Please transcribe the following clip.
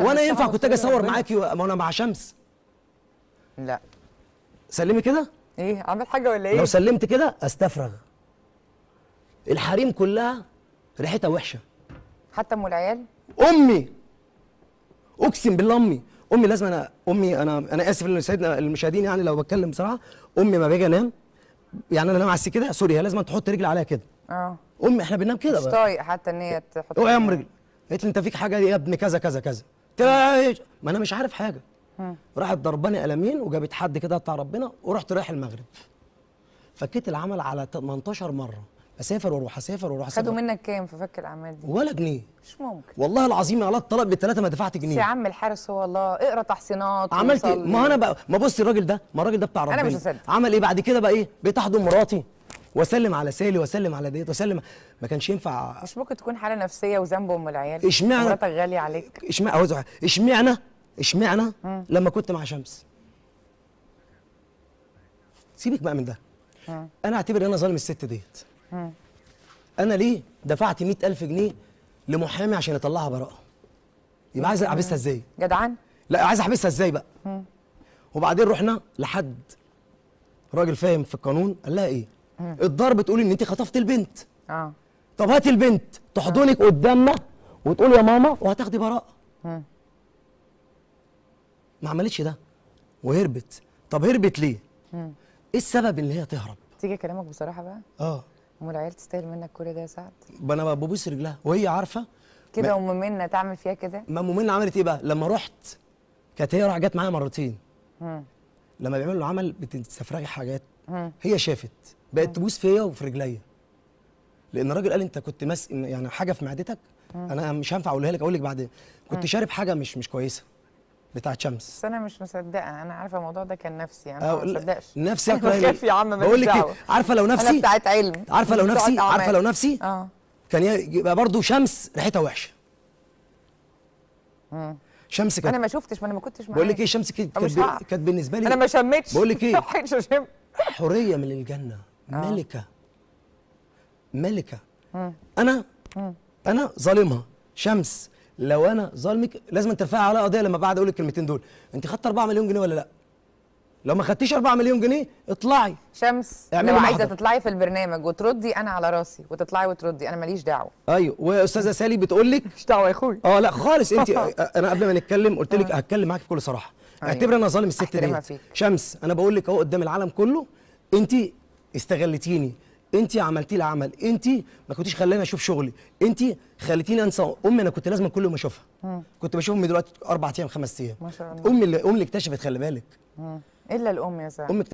هو انا ينفع كنت اجي اصور معاكي ما انا مع شمس لا سلمي كده ايه عامل حاجه ولا ايه لو سلمت كده استفرغ الحريم كلها ريحتها وحشه حتى ام العيال امي اقسم بالله امي امي لازم انا امي انا انا اسف لسيدنا المشاهدين يعني لو بتكلم بصراحه امي ما باجي انام يعني انا انام على كده سوري هي لازم تحط رجل عليا كده اه امي احنا بننام كده مش طايق حتى ان هي تحط اوعي يا ام رجل قالت لي انت فيك حاجه يا ابني كذا كذا كذا تعيش ما انا مش عارف حاجه راحت ضرباني قلمين وجابت حد كده بتاع ربنا ورحت رايح المغرب فكيت العمل على 18 مره اسافر واروح اسافر واروح اسافر خدوا منك كام في فك الاعمال دي؟ ولا جنيه مش ممكن والله العظيم على الطلب بالثلاثه ما دفعت جنيه يا عم الحارس هو الله اقرا تحصينات عملت إيه؟ ما انا بقى ما بص الراجل ده ما الراجل ده بتاع ربنا انا مش هصدق عمل ايه بعد كده بقى ايه بقيت احضن مراتي واسلم على سالي واسلم على ديت واسلم ما كانش ينفع مش ممكن تكون حاله نفسيه وذنب ام العيال اشمعنى مراتك غاليه عليك اشمعنى اشمعنى اشمعنى لما كنت مع شمس سيبك بقى من ده مم. انا اعتبر ان انا ظالم الست ديت مم. انا ليه دفعت 100000 جنيه لمحامي عشان يطلعها براءه يبقى عايز احبسها ازاي جدعان لا عايز احبسها ازاي بقى مم. وبعدين رحنا لحد راجل فاهم في القانون قال لها ايه الدار بتقول ان انت خطفت البنت اه طب هاتي البنت تحضنك قدامنا وتقول يا ماما وهتاخدي براءه ما عملتش ده وهربت طب هربت ليه ايه السبب ان هي تهرب تيجي كلامك بصراحه بقى اه امال العيال تستاهل منك كل ده يا سعد انا ببوس رجلها وهي عارفه كده ام منى تعمل فيها كده ما ام منى عملت ايه بقى لما رحت كانت هي راح جت معايا مرتين لما بيعملوا العمل بتستفرغي حاجات هي شافت بقت تبوس فيا وفي رجليا لان الراجل قال انت كنت ماسك يعني حاجه في معدتك انا مش هينفع اقولها لك اقول لك بعدين كنت شارب حاجه مش مش كويسه بتاع شمس بس انا مش مصدقه انا عارفه الموضوع ده كان نفسي انا ما بصدقش نفسي خاف يا عم بقول لك إيه، عارفه لو نفسي انا بتاعت علم عارفه لو نفسي عارفه لو نفسي اه كان يبقى برضه شمس ريحتها وحشه شمس كانت انا ما شفتش ما انا ما كنتش معاك بقول لك ايه شمس كانت كانت بالنسبه لي انا ما شمتش بقول لك ايه حريه من الجنه آه. ملكه ملكه انا انا ظالمها شمس لو انا ظالمك لازم ترفعي عليا قضيه لما بعد اقول الكلمتين دول انت خدت 4 مليون جنيه ولا لا لو ما خدتيش 4 مليون جنيه اطلعي شمس لو عايزه تطلعي في البرنامج وتردي انا على راسي وتطلعي وتردي انا ماليش دعوه ايوه واستاذه سالي بتقول لك مش دعوه يا اخوي اه لا خالص انت انا قبل ما نتكلم قلت لك آه. هتكلم معاكي بكل صراحه أيوة. اعتبر انا ظالم الست دي شمس انا بقول لك اهو قدام العالم كله انت استغلتيني انت عملتي لي عمل انت ما كنتيش خلاني اشوف شغلي انت خليتيني انسى امي انا كنت لازم كل يوم اشوفها كنت بشوف امي دلوقتي اربع ايام خمس ايام ما شاء الله امي اللي امي اللي اكتشفت خلي بالك الا الام يا زلمه